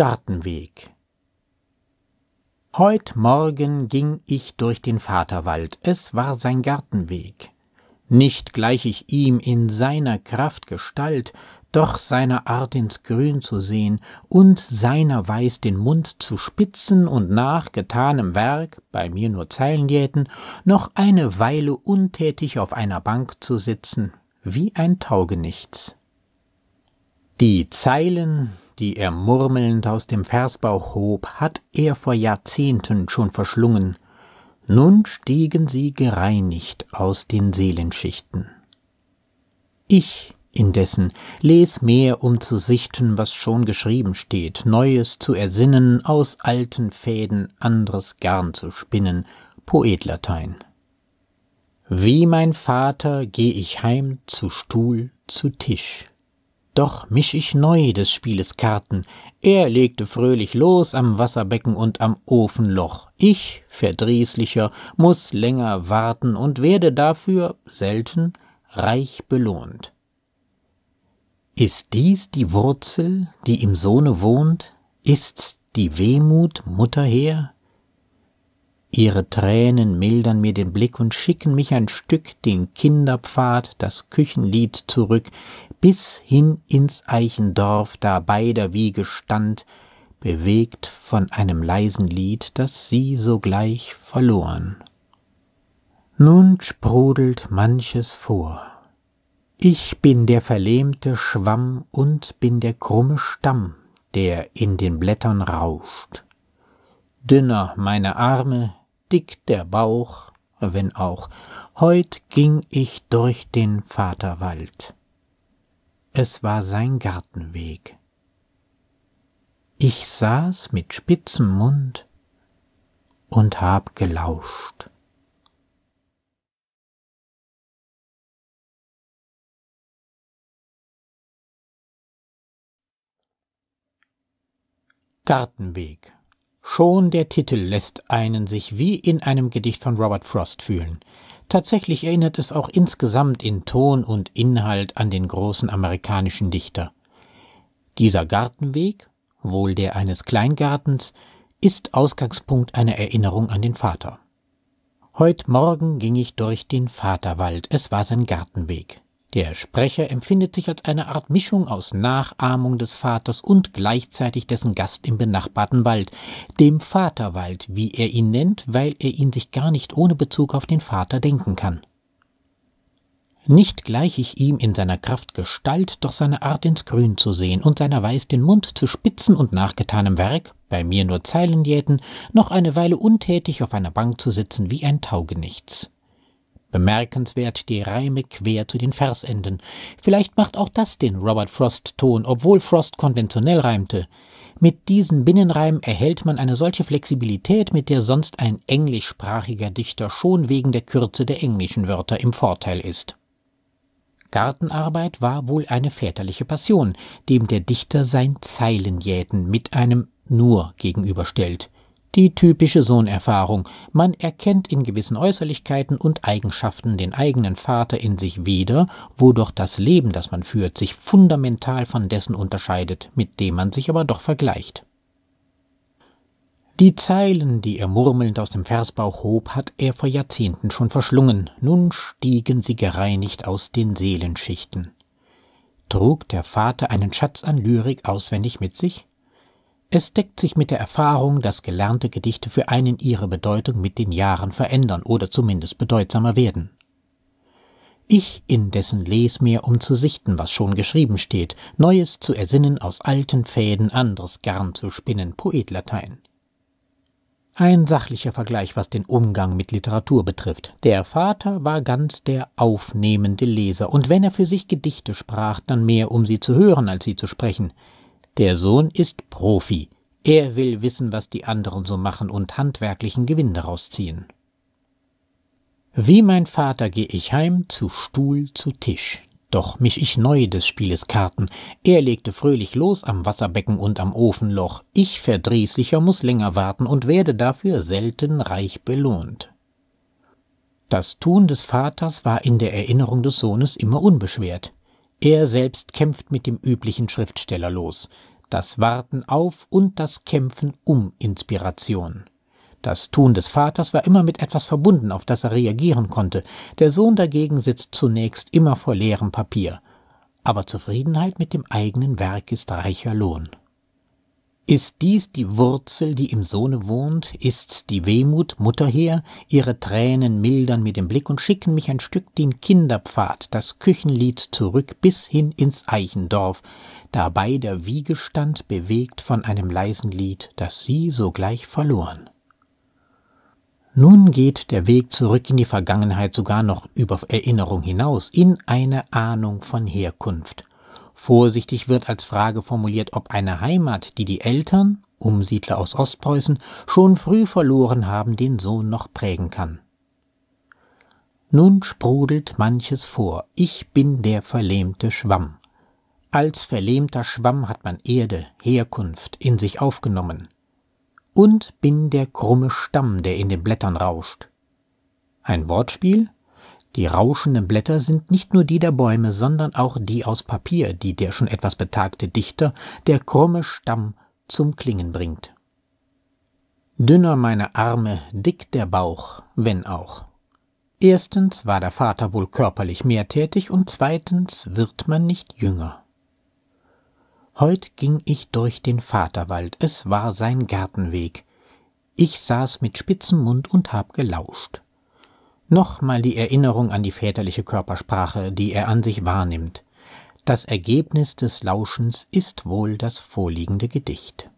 Gartenweg. Heut Morgen ging ich durch den Vaterwald, es war sein Gartenweg. Nicht gleich ich ihm in seiner Kraft Gestalt, doch seiner Art ins Grün zu sehen und seiner Weiß den Mund zu spitzen und nach getanem Werk, bei mir nur Zeilenjäten, noch eine Weile untätig auf einer Bank zu sitzen, wie ein Taugenichts. Die Zeilen, die er murmelnd aus dem Versbauch hob, hat er vor Jahrzehnten schon verschlungen. Nun stiegen sie gereinigt aus den Seelenschichten. Ich indessen les mehr, um zu sichten, was schon geschrieben steht, Neues zu ersinnen, aus alten Fäden anderes Garn zu spinnen, Poetlatein. Wie mein Vater geh ich heim zu Stuhl, zu Tisch. Doch misch ich neu des Spieles Karten. Er legte fröhlich los am Wasserbecken und am Ofenloch. Ich, verdrießlicher, muß länger warten und werde dafür selten reich belohnt. Ist dies die Wurzel, die im Sohne wohnt? Ist's die Wehmut Mutterher, Ihre Tränen mildern mir den Blick und schicken mich ein Stück den Kinderpfad, das Küchenlied zurück, bis hin ins Eichendorf, da beider Wiege stand, bewegt von einem leisen Lied, das sie sogleich verloren. Nun sprudelt manches vor. Ich bin der verlähmte Schwamm und bin der krumme Stamm, der in den Blättern rauscht. Dünner meine Arme, dick der Bauch, wenn auch, heut ging ich durch den Vaterwald. Es war sein Gartenweg. Ich saß mit spitzem Mund und hab gelauscht. Gartenweg Schon der Titel lässt einen sich wie in einem Gedicht von Robert Frost fühlen. Tatsächlich erinnert es auch insgesamt in Ton und Inhalt an den großen amerikanischen Dichter. Dieser Gartenweg, wohl der eines Kleingartens, ist Ausgangspunkt einer Erinnerung an den Vater. Heut Morgen ging ich durch den Vaterwald, es war sein Gartenweg. Der Sprecher empfindet sich als eine Art Mischung aus Nachahmung des Vaters und gleichzeitig dessen Gast im benachbarten Wald, dem Vaterwald, wie er ihn nennt, weil er ihn sich gar nicht ohne Bezug auf den Vater denken kann. Nicht gleich ich ihm in seiner Kraft Gestalt, doch seine Art ins Grün zu sehen und seiner Weiß den Mund zu spitzen und nachgetanem Werk, bei mir nur Zeilenjäten, noch eine Weile untätig auf einer Bank zu sitzen wie ein Taugenichts. Bemerkenswert die Reime quer zu den Versenden. Vielleicht macht auch das den Robert Frost-Ton, obwohl Frost konventionell reimte. Mit diesen Binnenreimen erhält man eine solche Flexibilität, mit der sonst ein englischsprachiger Dichter schon wegen der Kürze der englischen Wörter im Vorteil ist. Gartenarbeit war wohl eine väterliche Passion, dem der Dichter sein Zeilenjäten mit einem nur gegenüberstellt. Die typische Sohnerfahrung. Man erkennt in gewissen Äußerlichkeiten und Eigenschaften den eigenen Vater in sich wieder, wodurch das Leben, das man führt, sich fundamental von dessen unterscheidet, mit dem man sich aber doch vergleicht. Die Zeilen, die er murmelnd aus dem Versbauch hob, hat er vor Jahrzehnten schon verschlungen. Nun stiegen sie gereinigt aus den Seelenschichten. Trug der Vater einen Schatz an Lyrik auswendig mit sich? Es deckt sich mit der Erfahrung, dass gelernte Gedichte für einen ihre Bedeutung mit den Jahren verändern oder zumindest bedeutsamer werden. Ich indessen lese mehr, um zu sichten, was schon geschrieben steht, Neues zu ersinnen, aus alten Fäden anderes Garn zu spinnen, Poetlatein. Ein sachlicher Vergleich, was den Umgang mit Literatur betrifft. Der Vater war ganz der aufnehmende Leser, und wenn er für sich Gedichte sprach, dann mehr, um sie zu hören, als sie zu sprechen. Der Sohn ist Profi. Er will wissen, was die anderen so machen und handwerklichen Gewinn daraus ziehen. Wie mein Vater gehe ich heim, zu Stuhl, zu Tisch. Doch misch ich neu des Spieles Karten. Er legte fröhlich los am Wasserbecken und am Ofenloch. Ich, verdrießlicher, muß länger warten und werde dafür selten reich belohnt. Das Tun des Vaters war in der Erinnerung des Sohnes immer unbeschwert. Er selbst kämpft mit dem üblichen Schriftsteller los. Das Warten auf und das Kämpfen um Inspiration. Das Tun des Vaters war immer mit etwas verbunden, auf das er reagieren konnte. Der Sohn dagegen sitzt zunächst immer vor leerem Papier. Aber Zufriedenheit mit dem eigenen Werk ist reicher Lohn. Ist dies die Wurzel, die im Sohne wohnt? Ist's die Wehmut, Mutter her? Ihre Tränen mildern mir den Blick und schicken mich ein Stück den Kinderpfad, das Küchenlied zurück bis hin ins Eichendorf, dabei der Wiegestand bewegt von einem leisen Lied, das sie sogleich verloren. Nun geht der Weg zurück in die Vergangenheit sogar noch über Erinnerung hinaus, in eine Ahnung von Herkunft. Vorsichtig wird als Frage formuliert, ob eine Heimat, die die Eltern, Umsiedler aus Ostpreußen, schon früh verloren haben, den Sohn noch prägen kann. Nun sprudelt manches vor, ich bin der verlähmte Schwamm. Als verlähmter Schwamm hat man Erde, Herkunft in sich aufgenommen. Und bin der krumme Stamm, der in den Blättern rauscht. Ein Wortspiel? Die rauschenden Blätter sind nicht nur die der Bäume, sondern auch die aus Papier, die der schon etwas betagte Dichter, der krumme Stamm, zum Klingen bringt. Dünner meine Arme, dick der Bauch, wenn auch. Erstens war der Vater wohl körperlich mehr tätig und zweitens wird man nicht jünger. Heut ging ich durch den Vaterwald, es war sein Gartenweg. Ich saß mit spitzem Mund und hab gelauscht. Nochmal die Erinnerung an die väterliche Körpersprache, die er an sich wahrnimmt. Das Ergebnis des Lauschens ist wohl das vorliegende Gedicht.